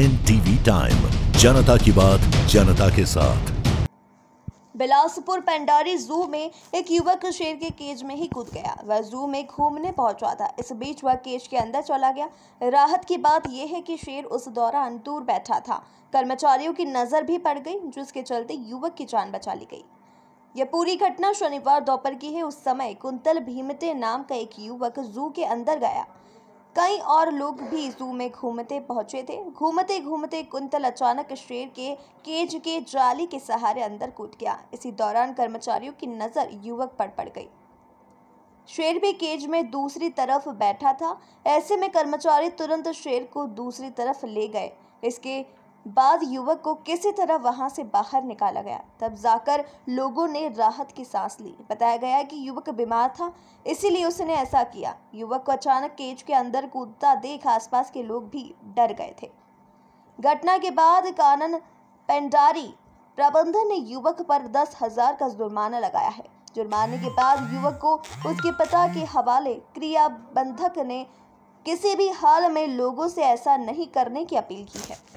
N TV time जनता की बात जनता के साथ बिलासपुर पेंडारी जू में एक युवक शेर के केज में ही कूद गया वह जू में घूमने पहुंचा था इस बीच वह केज के अंदर चला गया राहत की बात यह है कि शेर उस दौरान दूर बैठा था कर्मचारियों की नज़र भी पड़ गई जिसके चलते युवक की जान बचा ली गई यह पूरी घटना शनिवार दोपहर की है उस समय कुंतल भीमते नाम का एक युवक जू के अंदर गया कई और लोग भी जू में घूमते पहुंचे थे घूमते घूमते कुंतल अचानक शेर के केज के जाली के सहारे अंदर कूद गया इसी दौरान कर्मचारियों की नज़र युवक पर पड़ गई शेर भी केज में दूसरी तरफ बैठा था ऐसे में कर्मचारी तुरंत शेर को दूसरी तरफ ले गए इसके बाद युवक को किसी तरह वहां से बाहर निकाला गया तब जाकर लोगों ने राहत की सांस ली बताया गया कि युवक बीमार था इसीलिए उसने ऐसा किया युवक को अचानक केज के अंदर कूदता देख आसपास के लोग भी डर गए थे घटना के बाद कानन पेंडारी प्रबंधन ने युवक पर दस हजार का जुर्माना लगाया है जुर्माने के बाद युवक को उसके पिता के हवाले क्रियाबंधक ने किसी भी हाल में लोगों से ऐसा नहीं करने की अपील की है